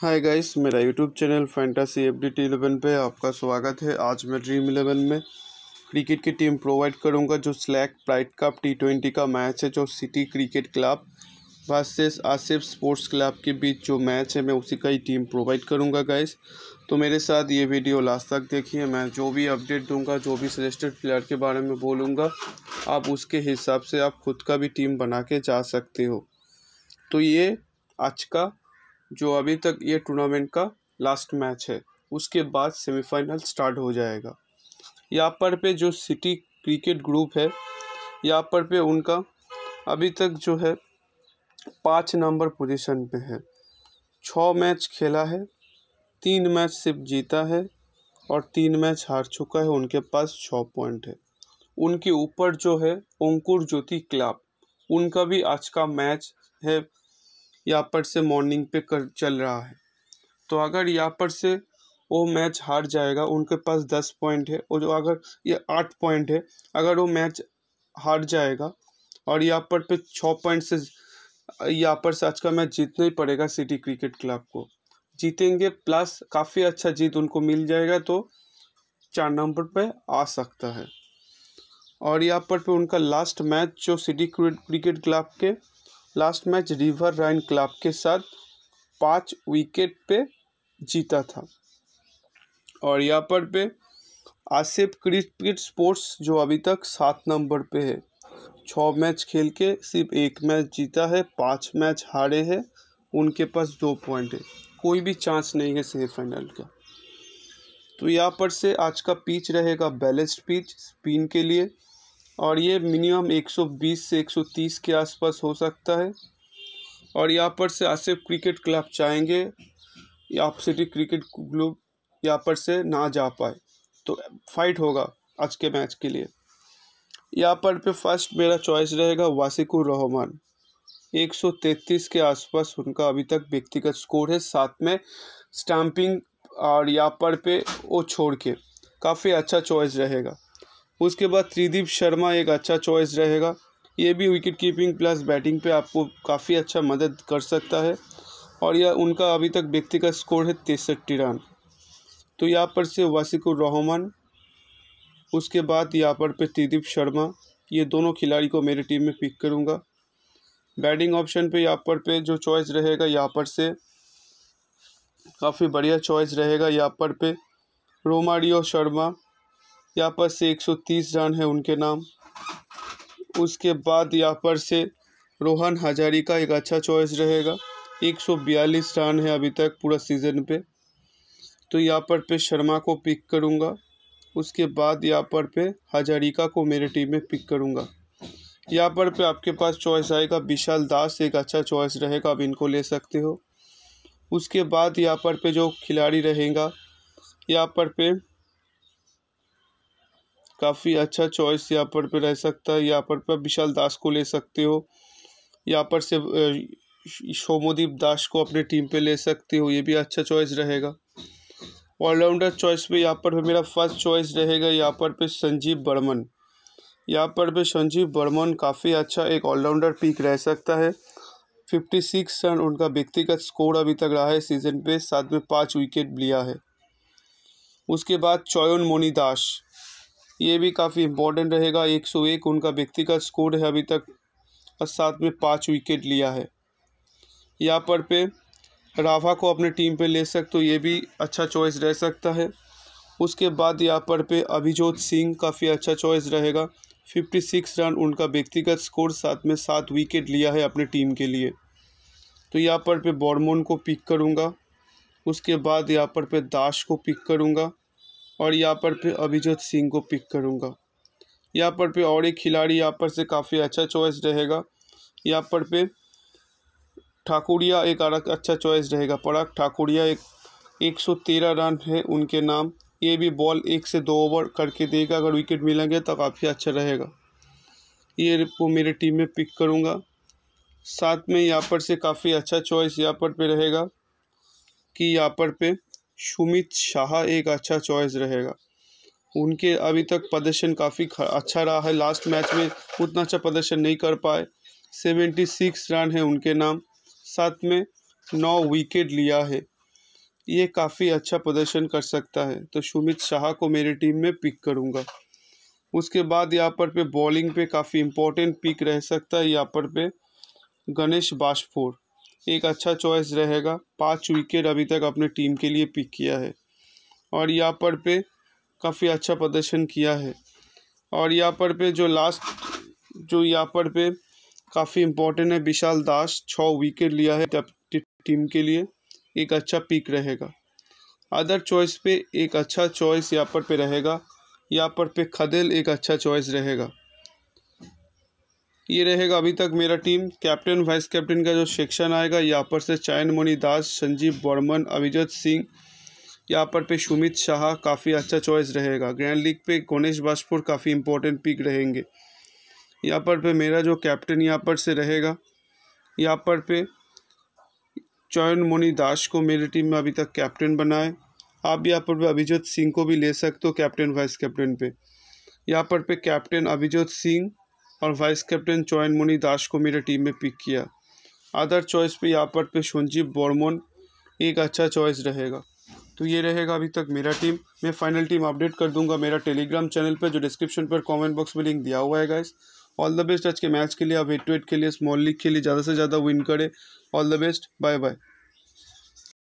हाय guys मेरा YouTube channel Fantasy F D T eleven पर आपका स्वागत है आज मैं ड्रीम इलेवन में क्रिकेट की टीम प्रोवाइड करूंगा जो स्लैक प्राइट कप टी ट्वेंटी का मैच है जो City Cricket Club versus Asif Sports Club के बीच जो मैच है मैं उसी का ही टीम प्रोवाइड करूंगा गाइस तो मेरे साथ ये वीडियो लास्ट तक देखिए मैं जो भी अपडेट दूंगा जो भी सजेस्टेड प्लेयर के बारे में बोलूँगा आप उसके हिसाब से आप खुद का भी टीम बना के जा सकते हो तो ये आज का जो अभी तक ये टूर्नामेंट का लास्ट मैच है उसके बाद सेमीफाइनल स्टार्ट हो जाएगा यहाँ पर पे जो सिटी क्रिकेट ग्रुप है यहाँ पर पे उनका अभी तक जो है पाँच नंबर पोजीशन पे है छः मैच खेला है तीन मैच सिर्फ जीता है और तीन मैच हार चुका है उनके पास छः पॉइंट है उनके ऊपर जो है अंकुर ज्योति क्लब उनका भी आज का मैच है यहाँ पर से मॉर्निंग पे कर चल रहा है तो अगर यहाँ पर से वो मैच हार जाएगा उनके पास दस पॉइंट है और जो अगर ये आठ पॉइंट है अगर वो मैच हार जाएगा और यहाँ पर पे छः पॉइंट से यहाँ पर से आज का मैच जीतना ही पड़ेगा सिटी क्रिकेट क्लब को जीतेंगे प्लस काफ़ी अच्छा जीत उनको मिल जाएगा तो चार नंबर पे आ सकता है और यहाँ पर पे उनका लास्ट मैच जो सिटी क्रिकेट क्लब के last match River Rhine Club के साथ पाँच विकेट पे जीता था और यहाँ पर पे आसिफ क्रिकेट स्पोर्ट्स जो अभी तक सात नंबर पे है छः मैच खेल के सिर्फ एक मैच जीता है पाँच मैच हारे हैं उनके पास दो पॉइंट है कोई भी चांस नहीं है सेमीफाइनल का तो यहाँ पर से आज का पिच रहेगा बैलेंस्ड पिच स्पिन के लिए और ये मिनिमम 120 से 130 के आसपास हो सकता है और यहाँ पर से आसिफ क्रिकेट क्लब चाहेंगे या सिटी क्रिकेट क्लब यहाँ पर से ना जा पाए तो फाइट होगा आज के मैच के लिए यहाँ पर पे फर्स्ट मेरा चॉइस रहेगा वासिकुर रहमान 133 के आसपास उनका अभी तक व्यक्तिगत स्कोर है साथ में स्टैम्पिंग और यहाँ पर पे वो छोड़ के काफ़ी अच्छा चॉइस रहेगा उसके बाद त्रिदीप शर्मा एक अच्छा चॉइस रहेगा ये भी विकेट कीपिंग प्लस बैटिंग पे आपको काफ़ी अच्छा मदद कर सकता है और यह उनका अभी तक व्यक्तिगत स्कोर है तिरसठ रन तो यहाँ पर से वासिकुर रहमान उसके बाद यहाँ पर पे त्रिदीप शर्मा ये दोनों खिलाड़ी को मेरी टीम में पिक करूँगा बैटिंग ऑप्शन पे यहाँ पर पे जो चॉइस रहेगा यहाँ पर से काफ़ी बढ़िया चॉइस रहेगा यहाँ पर पे रोमारियो शर्मा यहाँ पर से 130 रन है उनके नाम उसके बाद यहाँ पर से रोहन हजारी का एक अच्छा चॉइस रहेगा 142 रन है अभी तक पूरा सीज़न पे तो यहाँ पर पे शर्मा को पिक करूँगा उसके बाद यहाँ पर पे हजारिका को मेरे टीम में पिक करूँगा यहाँ पर पे आपके पास चॉइस आएगा विशाल दास एक अच्छा चॉइस रहेगा आप इनको ले सकते हो उसके बाद यहाँ पर पे जो खिलाड़ी रहेगा यहाँ पर पे काफ़ी अच्छा चॉइस यहाँ पर पे रह सकता है यहाँ पर पे विशाल दास को ले सकते हो यहाँ पर से शोमोदीप दास को अपने टीम पे ले सकते हो ये भी अच्छा चॉइस रहेगा ऑलराउंडर चॉइस पे यहाँ पर पे मेरा फर्स्ट चॉइस रहेगा यहाँ पर पे संजीव बर्मन यहाँ पर पे संजीव बर्मन काफ़ी अच्छा एक ऑलराउंडर पीक रह सकता है फिफ्टी सिक्स रन उनका व्यक्तिगत स्कोर अभी तक रहा है सीजन पे साथ में पाँच विकेट लिया है उसके बाद चौयन दास ये भी काफ़ी इम्पोर्टेंट रहेगा एक सौ एक उनका व्यक्तिगत स्कोर है अभी तक और साथ में पाँच विकेट लिया है यहाँ पर पे राफा को अपने टीम पे ले सकते तो ये भी अच्छा चॉइस रह सकता है उसके बाद यहाँ पर पे अभिजोत सिंह काफ़ी अच्छा चॉइस रहेगा फिफ्टी सिक्स रन उनका व्यक्तिगत स्कोर साथ में सात विकेट लिया है अपने टीम के लिए तो यहाँ पर पे बॉर्मोन को पिक करूँगा उसके बाद यहाँ पर पे दाश को पिक करूँगा और यहाँ पर फिर अभिजीत सिंह को पिक करूँगा यहाँ पर पे और एक खिलाड़ी यहाँ पर से काफ़ी अच्छा चॉइस रहेगा यहाँ पर पे ठाकुरिया एक अच्छा चॉइस रहेगा पराग ठाकुरिया एक एक सौ तेरह रन है उनके नाम ये भी बॉल एक से दो ओवर करके देगा अगर विकेट मिलेंगे तो काफ़ी अच्छा रहेगा ये वो मेरे टीम में पिक करूँगा साथ में यहाँ पर से काफ़ी अच्छा चॉइस यहाँ पर पे रहेगा कि यहाँ पर पे सुमित शाह एक अच्छा चॉइस रहेगा उनके अभी तक प्रदर्शन काफ़ी अच्छा रहा है लास्ट मैच में उतना अच्छा प्रदर्शन नहीं कर पाए सेवेंटी सिक्स रन है उनके नाम साथ में नौ विकेट लिया है ये काफ़ी अच्छा प्रदर्शन कर सकता है तो सुमित शाह को मेरी टीम में पिक करूँगा उसके बाद यहाँ पर पे बॉलिंग पे काफ़ी इम्पोर्टेंट पिक रह सकता है यहाँ पर पे गणेश बाशफोर एक अच्छा चॉइस रहेगा पाँच विकेट अभी तक अपने टीम के लिए पिक किया है और यहाँ पर पे काफ़ी अच्छा प्रदर्शन किया है और यहाँ पर पे जो लास्ट जो यहाँ पर पे काफ़ी इम्पोर्टेंट है विशाल दास छः विकेट लिया है टीम के लिए एक अच्छा पिक रहेगा अदर चॉइस पे एक अच्छा चॉइस यहाँ पर पे रहेगा यहाँ पर पे खदेल एक अच्छा चॉइस रहेगा ये रहेगा अभी तक मेरा टीम कैप्टन वाइस कैप्टन का जो सेक्शन आएगा यहाँ पर से चयन मोनी दास संजीव बर्मन अभिजोत सिंह यहाँ पर पे सुमित शाह काफ़ी अच्छा चॉइस रहेगा ग्रैंड लीग पे गणेश बाजपुर काफ़ी इंपॉर्टेंट पिक रहेंगे यहाँ पर पे मेरा जो कैप्टन यहाँ पर से रहेगा यहाँ पर पे चयन मोनि दास को मेरी टीम में अभी तक कैप्टन बनाए आप यहाँ पर अभिजोत सिंह को भी ले सकते हो कैप्टन वाइस कैप्टन पर यहाँ पर पे कैप्टन अभिजोत सिंह और वाइस कैप्टन चौन मुनि दास को मेरे टीम में पिक किया अदर चॉइस पे यहाँ पर पे संजीव बॉर्मोन एक अच्छा चॉइस रहेगा तो ये रहेगा अभी तक मेरा टीम मैं फाइनल टीम अपडेट कर दूंगा मेरा टेलीग्राम चैनल पे जो डिस्क्रिप्शन पर कमेंट बॉक्स में लिंक दिया हुआ है गाइस ऑल द बेस्ट आज के मैच के लिए अब एट टू एट के लिए स्मॉल लीग के लिए ज़्यादा से ज़्यादा विन करे all the best bye bye